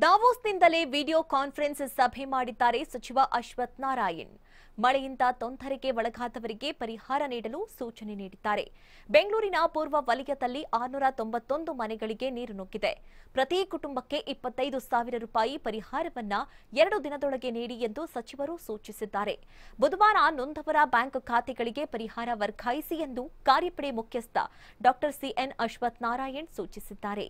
ದಾವೋಸ್ನಿಂದಲೇ video conference ಸಭೆ ಮಾಡಿದ್ದಾರೆ ಸಚಿವ ಅಶ್ವಥ್ ನಾರಾಯಣ್ ಮಳೆಯಿಂದ ತೊಂದರೆಗೆ ಒಳಗಾದವರಿಗೆ ಪರಿಹಾರ ನೀಡಲು ಸೂಚನೆ ನೀಡಿದ್ದಾರೆ ಬೆಂಗಳೂರಿನ ಪೂರ್ವ ವಲಯದಲ್ಲಿ ಆರುನೂರ ತೊಂಬತ್ತೊಂದು ಮನೆಗಳಿಗೆ ನೀರು ನುಗ್ಗಿದೆ ಪ್ರತಿ ಕುಟುಂಬಕ್ಕೆ ಇಪ್ಪತ್ತೈದು ಸಾವಿರ ರೂಪಾಯಿ ಪರಿಹಾರವನ್ನ ಎರಡು ದಿನದೊಳಗೆ ನೀಡಿ ಎಂದು ಸಚಿವರು ಸೂಚಿಸಿದ್ದಾರೆ ಬುಧವಾರ ನೊಂದವರ ಬ್ಯಾಂಕ್ ಖಾತೆಗಳಿಗೆ ಪರಿಹಾರ ವರ್ಗಾಯಿಸಿ ಎಂದು ಕಾರ್ಯಪಡೆ ಮುಖ್ಯಸ್ಥ ಡಾ ಸಿಎನ್ ಅಶ್ವಥ್ ನಾರಾಯಣ್ ಸೂಚಿಸಿದ್ದಾರೆ